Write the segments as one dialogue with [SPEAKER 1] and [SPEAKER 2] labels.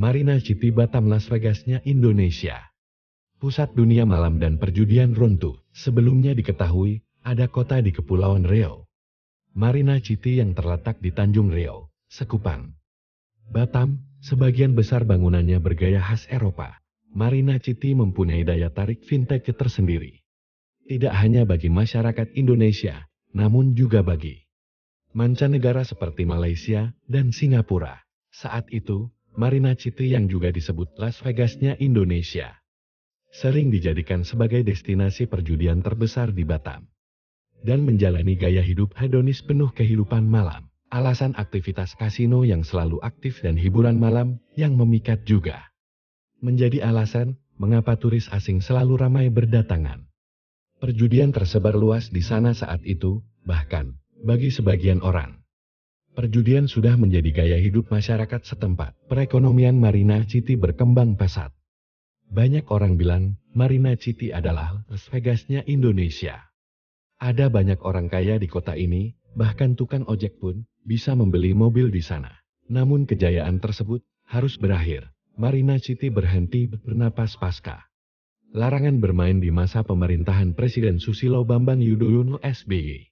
[SPEAKER 1] Marina City Batam Las Vegasnya Indonesia. Pusat dunia malam dan perjudian runtuh. Sebelumnya diketahui, ada kota di Kepulauan Riau. Marina City yang terletak di Tanjung Riau, Sekupang. Batam, sebagian besar bangunannya bergaya khas Eropa. Marina City mempunyai daya tarik fintech tersendiri. Tidak hanya bagi masyarakat Indonesia, namun juga bagi mancanegara seperti Malaysia dan Singapura. Saat itu, Marina City yang juga disebut Las Vegasnya Indonesia. Sering dijadikan sebagai destinasi perjudian terbesar di Batam. Dan menjalani gaya hidup hedonis penuh kehidupan malam. Alasan aktivitas kasino yang selalu aktif dan hiburan malam yang memikat juga. Menjadi alasan mengapa turis asing selalu ramai berdatangan. Perjudian tersebar luas di sana saat itu, bahkan bagi sebagian orang Perjudian sudah menjadi gaya hidup masyarakat setempat. Perekonomian Marina City berkembang pesat. Banyak orang bilang, Marina City adalah Las Vegasnya Indonesia. Ada banyak orang kaya di kota ini, bahkan tukang ojek pun bisa membeli mobil di sana. Namun kejayaan tersebut harus berakhir. Marina City berhenti bernapas pasca. Larangan bermain di masa pemerintahan Presiden Susilo Bambang Yudhoyono SBY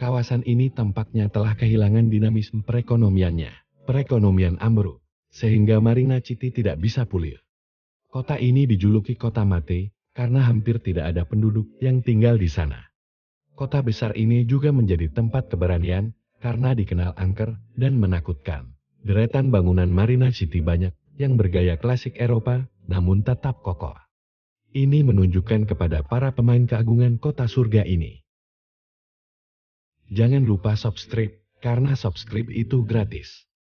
[SPEAKER 1] kawasan ini tampaknya telah kehilangan dinamisme perekonomiannya. Perekonomian ambruk, sehingga Marina City tidak bisa pulih. Kota ini dijuluki Kota Mati karena hampir tidak ada penduduk yang tinggal di sana. Kota besar ini juga menjadi tempat keberanian karena dikenal angker dan menakutkan. Deretan bangunan Marina City banyak yang bergaya klasik Eropa, namun tetap kokoh. Ini menunjukkan kepada para pemain keagungan kota surga ini. Jangan lupa subscribe, karena subscribe itu gratis.